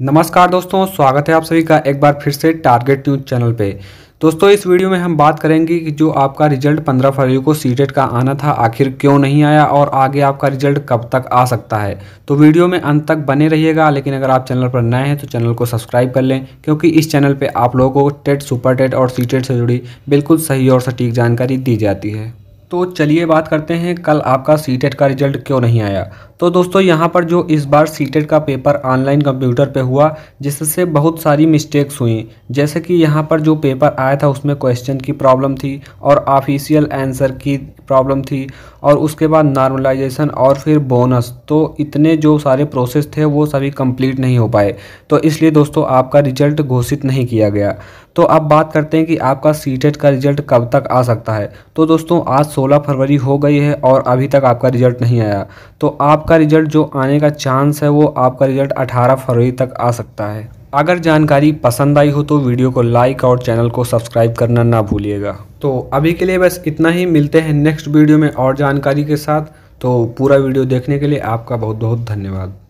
नमस्कार दोस्तों स्वागत है आप सभी का एक बार फिर से टारगेट न्यूज चैनल पे दोस्तों इस वीडियो में हम बात करेंगे कि जो आपका रिजल्ट 15 फरवरी को सी का आना था आखिर क्यों नहीं आया और आगे आपका रिजल्ट कब तक आ सकता है तो वीडियो में अंत तक बने रहिएगा लेकिन अगर आप चैनल पर नए हैं तो चैनल को सब्सक्राइब कर लें क्योंकि इस चैनल पे आप लोगों को टेट सुपर टेट और सी से जुड़ी बिल्कुल सही और सटीक जानकारी दी जाती है तो चलिए बात करते हैं कल आपका सी का रिजल्ट क्यों नहीं आया तो दोस्तों यहाँ पर जो इस बार सी का पेपर ऑनलाइन कंप्यूटर पे हुआ जिससे बहुत सारी मिस्टेक्स हुई जैसे कि यहाँ पर जो पेपर आया था उसमें क्वेश्चन की प्रॉब्लम थी और ऑफिशियल आंसर की प्रॉब्लम थी और उसके बाद नॉर्मलाइजेशन और फिर बोनस तो इतने जो सारे प्रोसेस थे वो सभी कंप्लीट नहीं हो पाए तो इसलिए दोस्तों आपका रिजल्ट घोषित नहीं किया गया तो अब बात करते हैं कि आपका सी e का रिजल्ट कब तक आ सकता है तो दोस्तों आज 16 फरवरी हो गई है और अभी तक आपका रिजल्ट नहीं आया तो आपका रिजल्ट जो आने का चांस है वो आपका रिजल्ट 18 फरवरी तक आ सकता है अगर जानकारी पसंद आई हो तो वीडियो को लाइक और चैनल को सब्सक्राइब करना ना भूलिएगा तो अभी के लिए बस इतना ही मिलते हैं नेक्स्ट वीडियो में और जानकारी के साथ तो पूरा वीडियो देखने के लिए आपका बहुत बहुत धन्यवाद